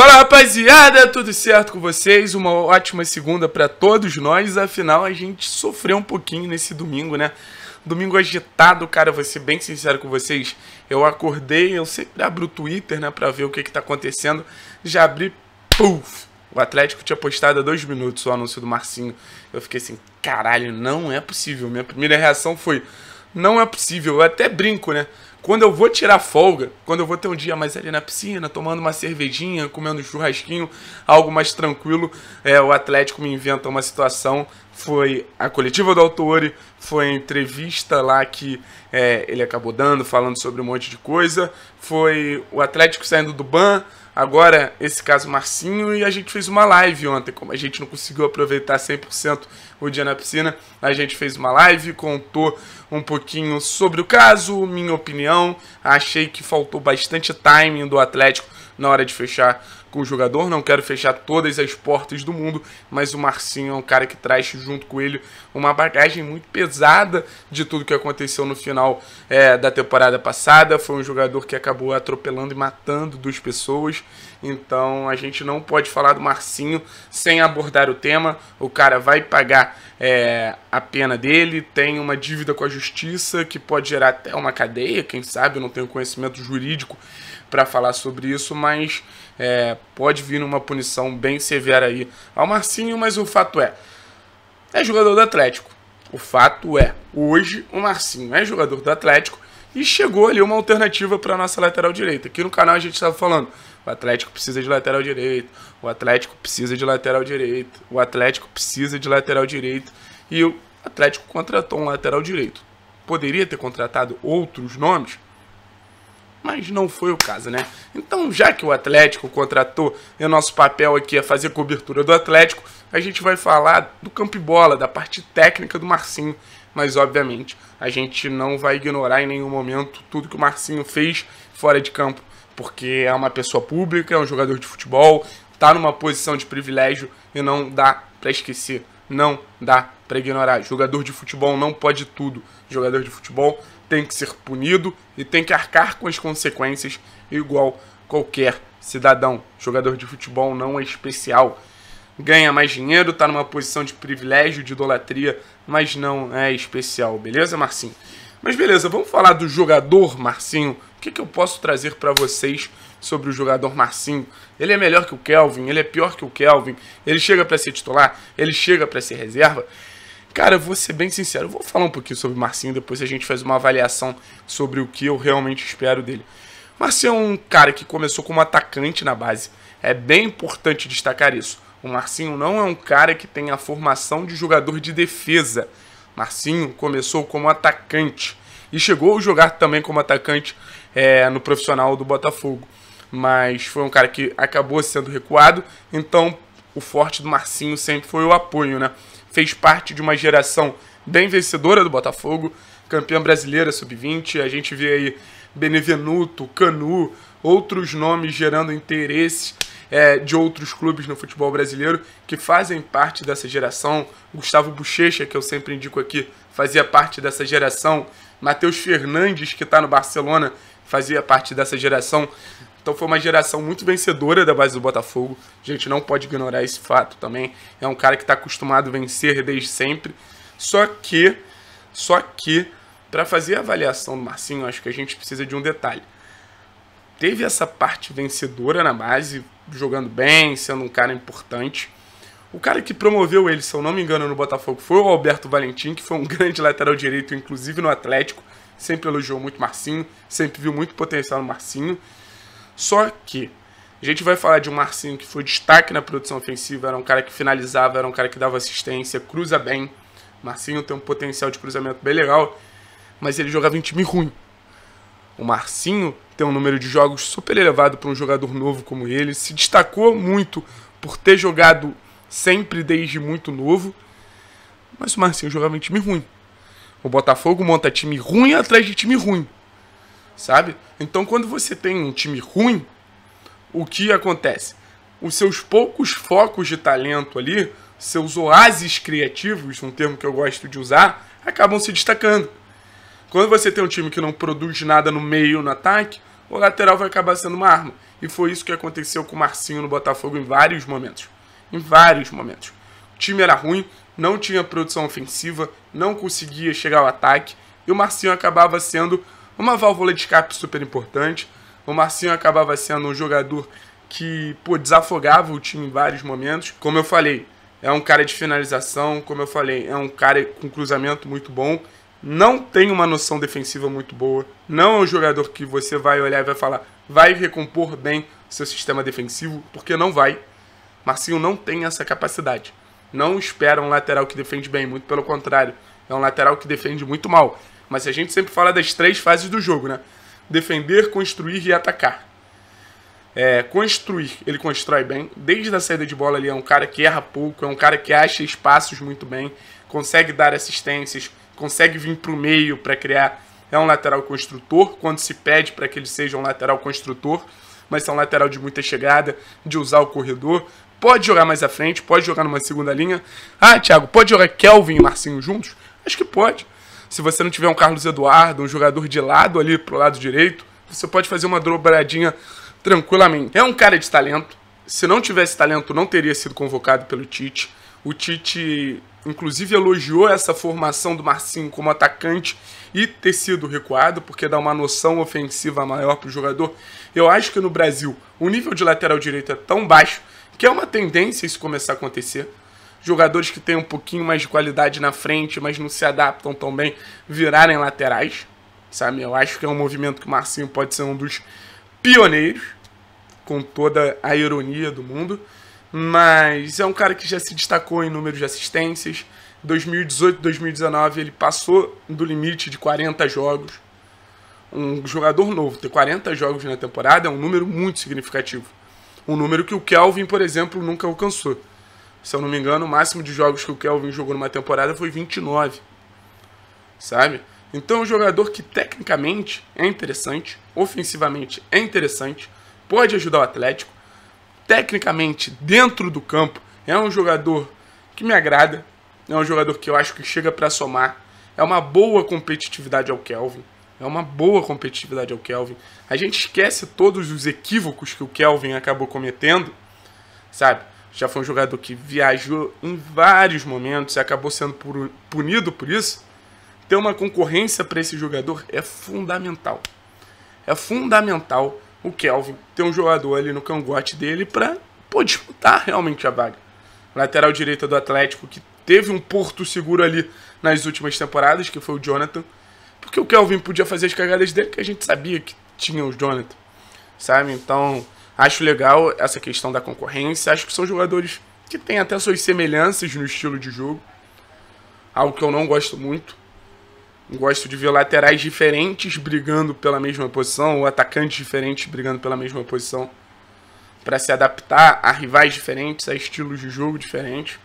Fala rapaziada, tudo certo com vocês? Uma ótima segunda para todos nós. Afinal, a gente sofreu um pouquinho nesse domingo, né? Domingo agitado, cara, vou ser bem sincero com vocês. Eu acordei, eu sempre abro o Twitter, né, pra ver o que que tá acontecendo. Já abri, puf! O Atlético tinha postado há dois minutos o anúncio do Marcinho. Eu fiquei assim, caralho, não é possível. Minha primeira reação foi, não é possível. Eu até brinco, né? Quando eu vou tirar folga, quando eu vou ter um dia mais ali na piscina, tomando uma cervejinha, comendo um churrasquinho, algo mais tranquilo, é, o Atlético me inventa uma situação. Foi a coletiva do Autori, foi a entrevista lá que é, ele acabou dando, falando sobre um monte de coisa, foi o Atlético saindo do ban, Agora, esse caso Marcinho, e a gente fez uma live ontem, como a gente não conseguiu aproveitar 100% o dia na piscina, a gente fez uma live, contou um pouquinho sobre o caso, minha opinião, achei que faltou bastante timing do Atlético na hora de fechar com o jogador. Não quero fechar todas as portas do mundo, mas o Marcinho é um cara que traz junto com ele uma bagagem muito pesada de tudo que aconteceu no final é, da temporada passada. Foi um jogador que acabou atropelando e matando duas pessoas. Então a gente não pode falar do Marcinho sem abordar o tema. O cara vai pagar é, a pena dele, tem uma dívida com a justiça que pode gerar até uma cadeia, quem sabe, eu não tenho conhecimento jurídico para falar sobre isso, mas mas é, pode vir uma punição bem severa aí ao Marcinho, mas o fato é, é jogador do Atlético. O fato é, hoje o Marcinho é jogador do Atlético e chegou ali uma alternativa para nossa lateral direita. Aqui no canal a gente estava falando, o Atlético precisa de lateral direito, o Atlético precisa de lateral direito, o Atlético precisa de lateral direito e o Atlético contratou um lateral direito. Poderia ter contratado outros nomes? mas não foi o caso, né? Então, já que o Atlético contratou e o nosso papel aqui é fazer cobertura do Atlético, a gente vai falar do campo e bola, da parte técnica do Marcinho, mas obviamente a gente não vai ignorar em nenhum momento tudo que o Marcinho fez fora de campo, porque é uma pessoa pública, é um jogador de futebol, tá numa posição de privilégio e não dá para esquecer não dá para ignorar. Jogador de futebol não pode tudo. Jogador de futebol tem que ser punido e tem que arcar com as consequências igual qualquer cidadão. Jogador de futebol não é especial. Ganha mais dinheiro, está numa posição de privilégio, de idolatria, mas não é especial, beleza, Marcinho? Mas beleza, vamos falar do jogador, Marcinho. O que, que eu posso trazer para vocês sobre o jogador Marcinho. Ele é melhor que o Kelvin, ele é pior que o Kelvin, ele chega para ser titular, ele chega para ser reserva. Cara, eu vou ser bem sincero, eu vou falar um pouquinho sobre o Marcinho, depois a gente faz uma avaliação sobre o que eu realmente espero dele. Marcinho é um cara que começou como atacante na base. É bem importante destacar isso. O Marcinho não é um cara que tem a formação de jogador de defesa. Marcinho começou como atacante e chegou a jogar também como atacante é, no profissional do Botafogo mas foi um cara que acabou sendo recuado, então o forte do Marcinho sempre foi o apoio, né? Fez parte de uma geração bem vencedora do Botafogo, campeã brasileira sub-20, a gente vê aí Benevenuto, Canu, outros nomes gerando interesse é, de outros clubes no futebol brasileiro que fazem parte dessa geração. Gustavo Bochecha, que eu sempre indico aqui, fazia parte dessa geração. Matheus Fernandes, que está no Barcelona, fazia parte dessa geração. Então foi uma geração muito vencedora da base do Botafogo. A gente não pode ignorar esse fato também. É um cara que está acostumado a vencer desde sempre. Só que, só que, para fazer a avaliação do Marcinho, acho que a gente precisa de um detalhe. Teve essa parte vencedora na base, jogando bem, sendo um cara importante. O cara que promoveu ele, se eu não me engano, no Botafogo foi o Alberto Valentim, que foi um grande lateral direito, inclusive no Atlético sempre elogiou muito Marcinho, sempre viu muito potencial no Marcinho. Só que a gente vai falar de um Marcinho que foi destaque na produção ofensiva, era um cara que finalizava, era um cara que dava assistência, cruza bem. Marcinho tem um potencial de cruzamento bem legal, mas ele jogava em time ruim. O Marcinho tem um número de jogos super elevado para um jogador novo como ele, se destacou muito por ter jogado sempre desde muito novo, mas o Marcinho jogava em time ruim. O Botafogo monta time ruim atrás de time ruim, sabe? Então quando você tem um time ruim, o que acontece? Os seus poucos focos de talento ali, seus oásis criativos, um termo que eu gosto de usar, acabam se destacando. Quando você tem um time que não produz nada no meio, no ataque, o lateral vai acabar sendo uma arma. E foi isso que aconteceu com o Marcinho no Botafogo em vários momentos. Em vários momentos. O time era ruim, não tinha produção ofensiva, não conseguia chegar ao ataque, e o Marcinho acabava sendo uma válvula de escape super importante. O Marcinho acabava sendo um jogador que pô, desafogava o time em vários momentos. Como eu falei, é um cara de finalização, como eu falei, é um cara com cruzamento muito bom, não tem uma noção defensiva muito boa, não é um jogador que você vai olhar e vai falar, vai recompor bem seu sistema defensivo, porque não vai. Marcinho não tem essa capacidade não espera um lateral que defende bem, muito pelo contrário. É um lateral que defende muito mal. Mas a gente sempre fala das três fases do jogo, né? Defender, construir e atacar. É, construir, ele constrói bem. Desde a saída de bola, ali é um cara que erra pouco, é um cara que acha espaços muito bem, consegue dar assistências, consegue vir para o meio para criar. É um lateral construtor, quando se pede para que ele seja um lateral construtor, mas é um lateral de muita chegada, de usar o corredor, Pode jogar mais à frente, pode jogar numa segunda linha. Ah, Thiago, pode jogar Kelvin e Marcinho juntos? Acho que pode. Se você não tiver um Carlos Eduardo, um jogador de lado ali pro lado direito, você pode fazer uma dobradinha tranquilamente. É um cara de talento. Se não tivesse talento, não teria sido convocado pelo Tite. O Tite inclusive elogiou essa formação do Marcinho como atacante e ter sido recuado, porque dá uma noção ofensiva maior para o jogador. Eu acho que no Brasil o nível de lateral direito é tão baixo que é uma tendência isso começar a acontecer. Jogadores que têm um pouquinho mais de qualidade na frente, mas não se adaptam tão bem, virarem laterais. Sabe? Eu acho que é um movimento que o Marcinho pode ser um dos pioneiros, com toda a ironia do mundo mas é um cara que já se destacou em número de assistências. 2018, 2019 ele passou do limite de 40 jogos. Um jogador novo ter 40 jogos na temporada é um número muito significativo. Um número que o Kelvin, por exemplo, nunca alcançou. Se eu não me engano, o máximo de jogos que o Kelvin jogou numa temporada foi 29. Sabe? Então, é um jogador que tecnicamente é interessante, ofensivamente é interessante, pode ajudar o Atlético, tecnicamente, dentro do campo, é um jogador que me agrada, é um jogador que eu acho que chega para somar, é uma boa competitividade ao Kelvin, é uma boa competitividade ao Kelvin. A gente esquece todos os equívocos que o Kelvin acabou cometendo, sabe? Já foi um jogador que viajou em vários momentos e acabou sendo punido por isso. Ter uma concorrência para esse jogador é fundamental. É fundamental o Kelvin ter um jogador ali no cangote dele para disputar realmente a vaga. Lateral direita do Atlético, que teve um porto seguro ali nas últimas temporadas, que foi o Jonathan. Porque o Kelvin podia fazer as cagadas dele, que a gente sabia que tinha o Jonathan. Sabe? Então, acho legal essa questão da concorrência. Acho que são jogadores que têm até suas semelhanças no estilo de jogo. Algo que eu não gosto muito. Gosto de ver laterais diferentes brigando pela mesma posição, ou atacantes diferentes brigando pela mesma posição, para se adaptar a rivais diferentes, a estilos de jogo diferentes.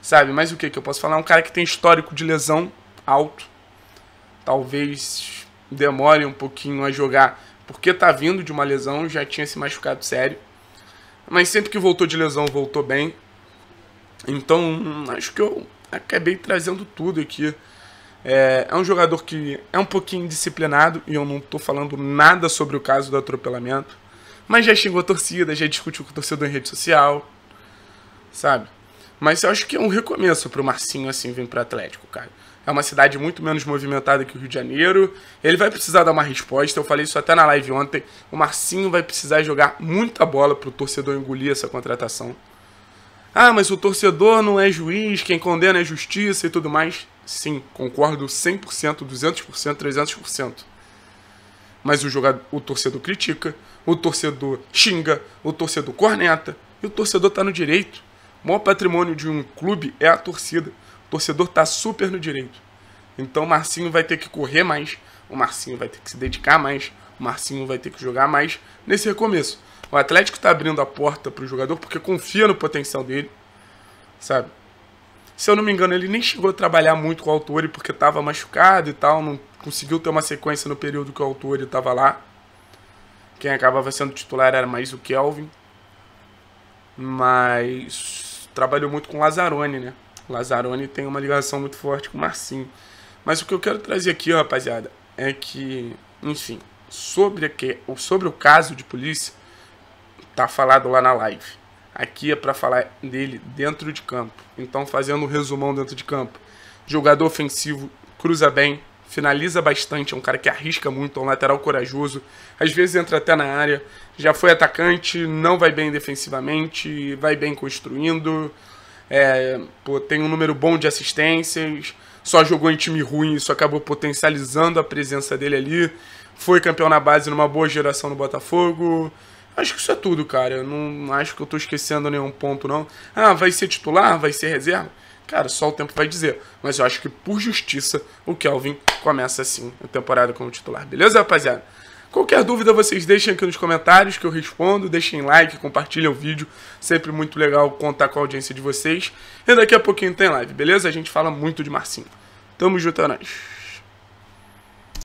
Sabe? Mas o que, que eu posso falar? É um cara que tem histórico de lesão alto. Talvez demore um pouquinho a jogar, porque tá vindo de uma lesão, já tinha se machucado sério. Mas sempre que voltou de lesão, voltou bem. Então, acho que eu acabei trazendo tudo aqui é, é, um jogador que é um pouquinho indisciplinado, e eu não estou falando nada sobre o caso do atropelamento, mas já xingou a torcida, já discutiu com o torcedor em rede social, sabe? Mas eu acho que é um recomeço para o Marcinho assim vir para o Atlético, cara. É uma cidade muito menos movimentada que o Rio de Janeiro. Ele vai precisar dar uma resposta. Eu falei isso até na live ontem. O Marcinho vai precisar jogar muita bola para o torcedor engolir essa contratação. Ah, mas o torcedor não é juiz, quem condena é justiça e tudo mais. Sim, concordo 100%, 200%, 300%. Mas o jogador, o torcedor critica, o torcedor xinga, o torcedor corneta, e o torcedor está no direito. O maior patrimônio de um clube é a torcida. O torcedor está super no direito. Então o Marcinho vai ter que correr mais, o Marcinho vai ter que se dedicar mais, o Marcinho vai ter que jogar mais nesse recomeço. O Atlético está abrindo a porta para o jogador porque confia no potencial dele, sabe? Se eu não me engano, ele nem chegou a trabalhar muito com o Autori porque estava machucado e tal, não conseguiu ter uma sequência no período que o Autori estava lá. Quem acabava sendo titular era mais o Kelvin. Mas trabalhou muito com o Lazzaroni, né? O Lazzaroni tem uma ligação muito forte com o Marcinho. Mas o que eu quero trazer aqui, rapaziada, é que, enfim, sobre, que, sobre o caso de polícia, tá falado lá na live. Aqui é para falar dele dentro de campo. Então, fazendo um resumão dentro de campo. Jogador ofensivo, cruza bem, finaliza bastante, é um cara que arrisca muito, é um lateral corajoso. Às vezes entra até na área, já foi atacante, não vai bem defensivamente, vai bem construindo. É, pô, tem um número bom de assistências, só jogou em time ruim, isso acabou potencializando a presença dele ali. Foi campeão na base numa boa geração no Botafogo. Acho que isso é tudo, cara. Eu não acho que eu tô esquecendo nenhum ponto, não. Ah, vai ser titular? Vai ser reserva? Cara, só o tempo vai dizer. Mas eu acho que, por justiça, o Kelvin começa assim a temporada como titular. Beleza, rapaziada? Qualquer dúvida vocês deixem aqui nos comentários que eu respondo, deixem like, compartilhem o vídeo, sempre muito legal contar com a audiência de vocês. E daqui a pouquinho tem live, beleza? A gente fala muito de Marcinho. Tamo junto, é nóis.